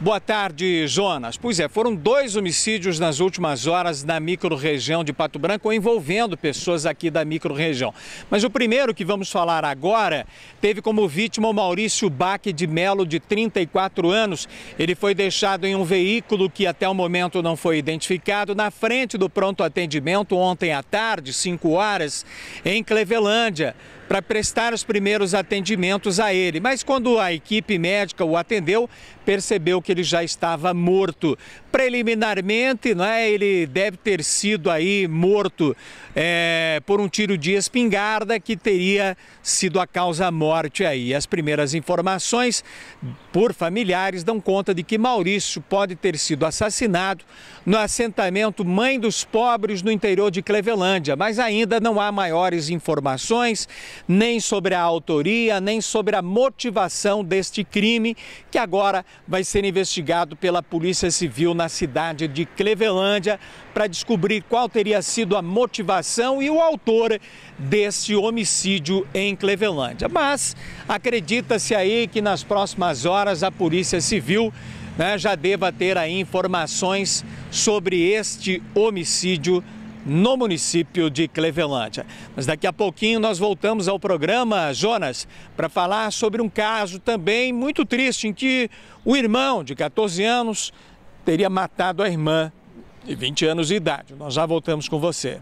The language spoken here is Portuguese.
Boa tarde, Jonas. Pois é, foram dois homicídios nas últimas horas na microrregião de Pato Branco, envolvendo pessoas aqui da microrregião. Mas o primeiro que vamos falar agora teve como vítima o Maurício Baque de Melo, de 34 anos. Ele foi deixado em um veículo que até o momento não foi identificado, na frente do pronto atendimento ontem à tarde, 5 horas, em Clevelândia para prestar os primeiros atendimentos a ele. Mas quando a equipe médica o atendeu, percebeu que que ele já estava morto. Preliminarmente, não é, ele deve ter sido aí morto é, por um tiro de espingarda que teria sido a causa morte aí. As primeiras informações por familiares dão conta de que Maurício pode ter sido assassinado no assentamento Mãe dos Pobres no interior de Clevelândia, mas ainda não há maiores informações nem sobre a autoria, nem sobre a motivação deste crime que agora vai ser investigado investigado pela Polícia Civil na cidade de Clevelândia para descobrir qual teria sido a motivação e o autor desse homicídio em Clevelândia. Mas acredita-se aí que nas próximas horas a Polícia Civil né, já deva ter aí informações sobre este homicídio no município de Clevelândia. Mas daqui a pouquinho nós voltamos ao programa, Jonas, para falar sobre um caso também muito triste em que o irmão de 14 anos teria matado a irmã de 20 anos de idade. Nós já voltamos com você.